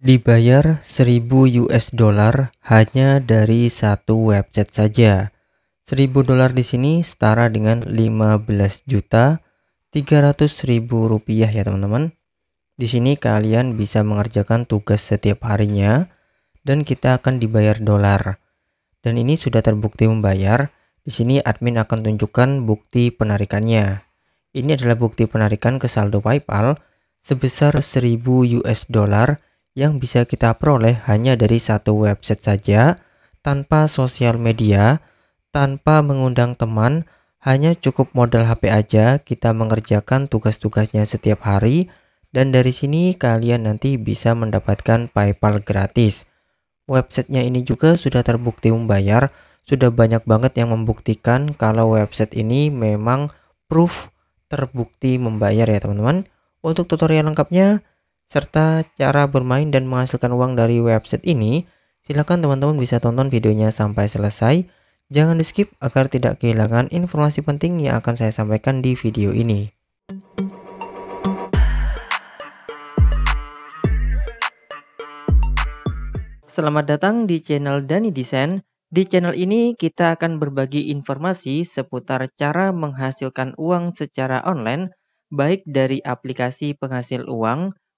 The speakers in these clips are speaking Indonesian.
Dibayar 1000 US dollar hanya dari satu website saja. 1000 dolar di sini setara dengan 15 juta 300 ribu rupiah ya teman-teman. Di sini kalian bisa mengerjakan tugas setiap harinya dan kita akan dibayar dolar. Dan ini sudah terbukti membayar. Di sini admin akan tunjukkan bukti penarikannya. Ini adalah bukti penarikan ke saldo PayPal sebesar 1000 US dollar yang bisa kita peroleh hanya dari satu website saja, tanpa sosial media, tanpa mengundang teman, hanya cukup modal HP aja kita mengerjakan tugas-tugasnya setiap hari dan dari sini kalian nanti bisa mendapatkan PayPal gratis. Websitenya ini juga sudah terbukti membayar, sudah banyak banget yang membuktikan kalau website ini memang proof terbukti membayar ya teman-teman. Untuk tutorial lengkapnya serta cara bermain dan menghasilkan uang dari website ini, silakan teman-teman bisa tonton videonya sampai selesai. Jangan di skip agar tidak kehilangan informasi penting yang akan saya sampaikan di video ini. Selamat datang di channel Dani Desain. Di channel ini kita akan berbagi informasi seputar cara menghasilkan uang secara online baik dari aplikasi penghasil uang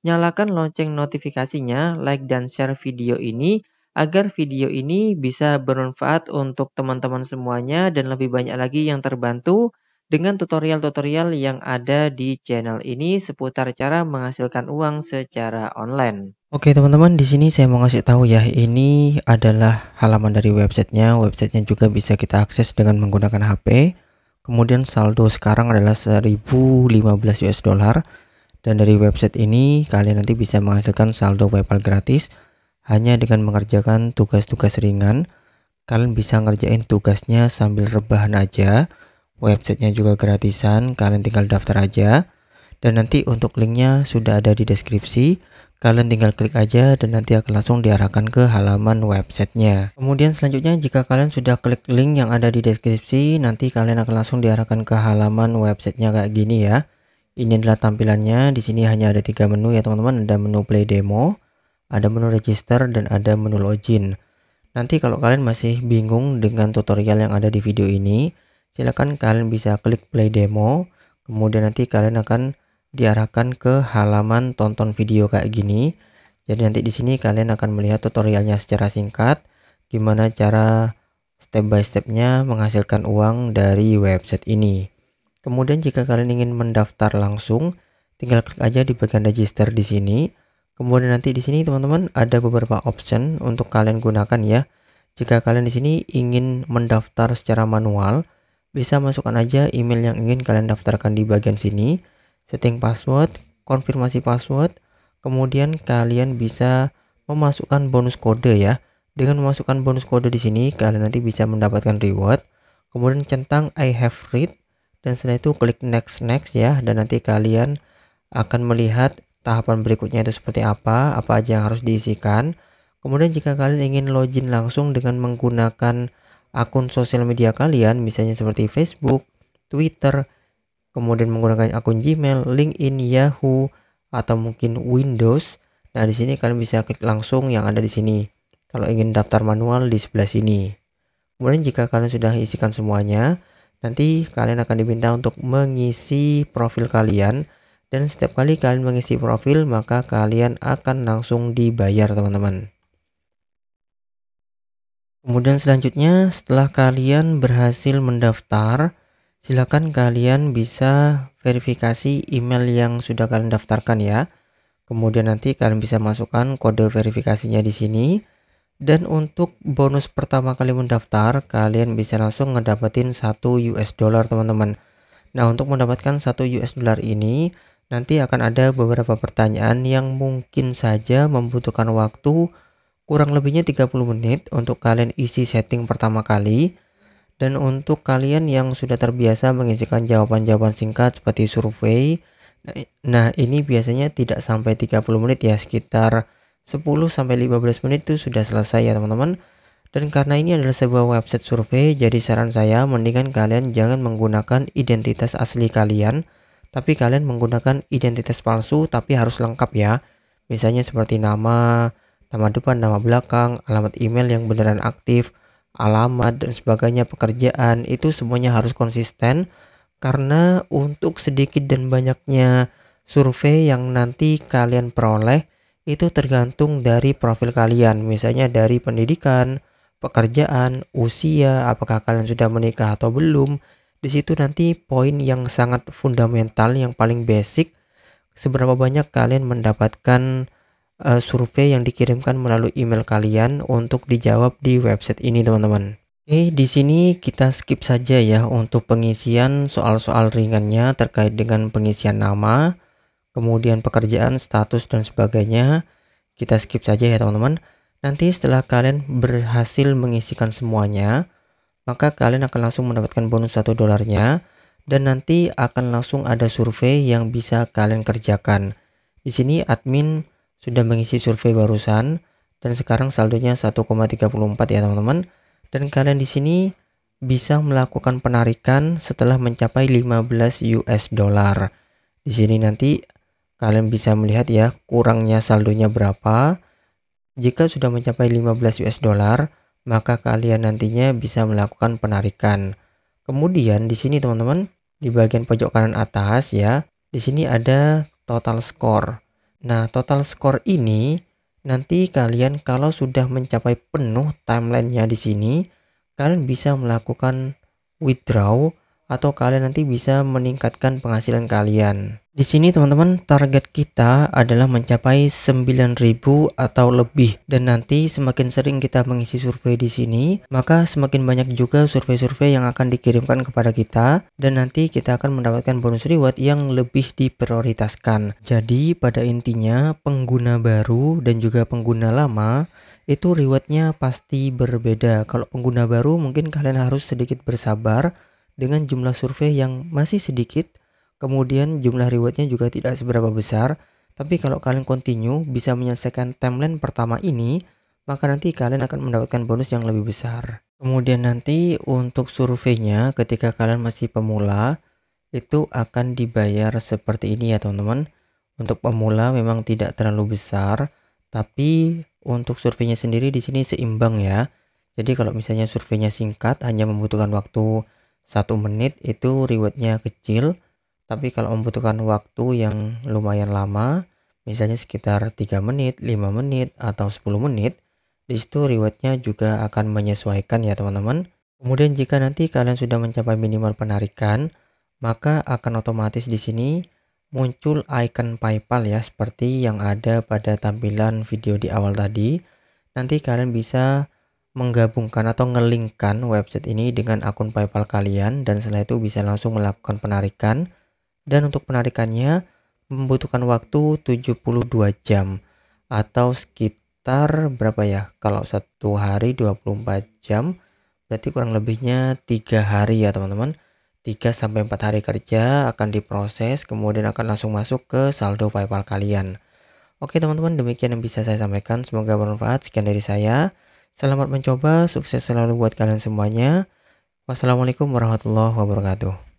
Nyalakan lonceng notifikasinya, like dan share video ini agar video ini bisa bermanfaat untuk teman-teman semuanya dan lebih banyak lagi yang terbantu dengan tutorial-tutorial yang ada di channel ini seputar cara menghasilkan uang secara online. Oke teman-teman, di sini saya mau ngasih tahu ya, ini adalah halaman dari websitenya. Websitenya juga bisa kita akses dengan menggunakan HP. Kemudian saldo sekarang adalah 1015 US dollar dan dari website ini kalian nanti bisa menghasilkan saldo PayPal gratis hanya dengan mengerjakan tugas-tugas ringan. Kalian bisa ngerjain tugasnya sambil rebahan aja. Websitenya juga gratisan, kalian tinggal daftar aja. Dan nanti untuk linknya sudah ada di deskripsi. Kalian tinggal klik aja dan nanti akan langsung diarahkan ke halaman websitenya. Kemudian selanjutnya jika kalian sudah klik link yang ada di deskripsi, nanti kalian akan langsung diarahkan ke halaman websitenya kayak gini ya. Ini adalah tampilannya. Di sini hanya ada tiga menu ya teman-teman. Ada menu play demo, ada menu register, dan ada menu login. Nanti kalau kalian masih bingung dengan tutorial yang ada di video ini, silakan kalian bisa klik play demo. Kemudian nanti kalian akan diarahkan ke halaman tonton video kayak gini. Jadi nanti di sini kalian akan melihat tutorialnya secara singkat gimana cara step by stepnya menghasilkan uang dari website ini. Kemudian jika kalian ingin mendaftar langsung, tinggal klik aja di bagian register di sini. Kemudian nanti di sini teman-teman ada beberapa option untuk kalian gunakan ya. Jika kalian di sini ingin mendaftar secara manual, bisa masukkan aja email yang ingin kalian daftarkan di bagian sini, setting password, konfirmasi password, kemudian kalian bisa memasukkan bonus kode ya. Dengan memasukkan bonus kode di sini, kalian nanti bisa mendapatkan reward. Kemudian centang I have read dan setelah itu klik next next ya dan nanti kalian akan melihat tahapan berikutnya itu seperti apa apa aja yang harus diisikan kemudian jika kalian ingin login langsung dengan menggunakan akun sosial media kalian misalnya seperti Facebook, Twitter, kemudian menggunakan akun Gmail, LinkedIn, Yahoo atau mungkin Windows. Nah, di sini kalian bisa klik langsung yang ada di sini. Kalau ingin daftar manual di sebelah sini. Kemudian jika kalian sudah isikan semuanya, Nanti kalian akan diminta untuk mengisi profil kalian dan setiap kali kalian mengisi profil maka kalian akan langsung dibayar teman-teman. Kemudian selanjutnya setelah kalian berhasil mendaftar, silakan kalian bisa verifikasi email yang sudah kalian daftarkan ya. Kemudian nanti kalian bisa masukkan kode verifikasinya di sini. Dan untuk bonus pertama kali mendaftar, kalian bisa langsung ngedapetin satu US dollar teman-teman. Nah, untuk mendapatkan satu US dollar ini, nanti akan ada beberapa pertanyaan yang mungkin saja membutuhkan waktu kurang lebihnya 30 menit untuk kalian isi setting pertama kali. Dan untuk kalian yang sudah terbiasa mengisikan jawaban-jawaban singkat seperti survei, nah, nah ini biasanya tidak sampai 30 menit ya, sekitar 10 sampai 15 menit itu sudah selesai ya teman-teman. Dan karena ini adalah sebuah website survei, jadi saran saya mendingan kalian jangan menggunakan identitas asli kalian, tapi kalian menggunakan identitas palsu tapi harus lengkap ya. Misalnya seperti nama, nama depan, nama belakang, alamat email yang beneran aktif, alamat dan sebagainya pekerjaan itu semuanya harus konsisten karena untuk sedikit dan banyaknya survei yang nanti kalian peroleh itu tergantung dari profil kalian, misalnya dari pendidikan, pekerjaan, usia, apakah kalian sudah menikah atau belum. Di situ nanti poin yang sangat fundamental, yang paling basic, seberapa banyak kalian mendapatkan uh, survei yang dikirimkan melalui email kalian untuk dijawab di website ini, teman-teman. Oke, di sini kita skip saja ya untuk pengisian soal-soal ringannya terkait dengan pengisian nama kemudian pekerjaan, status, dan sebagainya. Kita skip saja ya teman-teman. Nanti setelah kalian berhasil mengisikan semuanya, maka kalian akan langsung mendapatkan bonus satu dolarnya dan nanti akan langsung ada survei yang bisa kalian kerjakan. Di sini admin sudah mengisi survei barusan dan sekarang saldonya 1,34 ya teman-teman. Dan kalian di sini bisa melakukan penarikan setelah mencapai 15 US dollar. Di sini nanti Kalian bisa melihat ya kurangnya saldonya berapa. Jika sudah mencapai 15 US dollar, maka kalian nantinya bisa melakukan penarikan. Kemudian di sini teman-teman di bagian pojok kanan atas ya, di sini ada total score. Nah, total score ini nanti kalian kalau sudah mencapai penuh timelinenya di sini, kalian bisa melakukan withdraw atau kalian nanti bisa meningkatkan penghasilan kalian. Di sini teman-teman target kita adalah mencapai 9000 atau lebih dan nanti semakin sering kita mengisi survei di sini maka semakin banyak juga survei-survei yang akan dikirimkan kepada kita dan nanti kita akan mendapatkan bonus reward yang lebih diprioritaskan. Jadi pada intinya pengguna baru dan juga pengguna lama itu rewardnya pasti berbeda. Kalau pengguna baru mungkin kalian harus sedikit bersabar dengan jumlah survei yang masih sedikit, kemudian jumlah rewardnya juga tidak seberapa besar, tapi kalau kalian continue bisa menyelesaikan timeline pertama ini, maka nanti kalian akan mendapatkan bonus yang lebih besar. Kemudian nanti untuk surveinya ketika kalian masih pemula, itu akan dibayar seperti ini ya teman-teman. Untuk pemula memang tidak terlalu besar, tapi untuk surveinya sendiri di sini seimbang ya. Jadi kalau misalnya surveinya singkat hanya membutuhkan waktu satu menit itu rewardnya kecil tapi kalau membutuhkan waktu yang lumayan lama misalnya sekitar 3 menit 5 menit atau 10 menit di situ rewardnya juga akan menyesuaikan ya teman-teman kemudian jika nanti kalian sudah mencapai minimal penarikan maka akan otomatis di sini muncul icon PayPal ya seperti yang ada pada tampilan video di awal tadi nanti kalian bisa menggabungkan atau ngelingkan website ini dengan akun PayPal kalian dan setelah itu bisa langsung melakukan penarikan dan untuk penarikannya membutuhkan waktu 72 jam atau sekitar berapa ya kalau satu hari 24 jam berarti kurang lebihnya tiga hari ya teman-teman 3 sampai 4 hari kerja akan diproses kemudian akan langsung masuk ke saldo PayPal kalian. Oke teman-teman demikian yang bisa saya sampaikan semoga bermanfaat sekian dari saya. Selamat mencoba, sukses selalu buat kalian semuanya. Wassalamualaikum warahmatullahi wabarakatuh.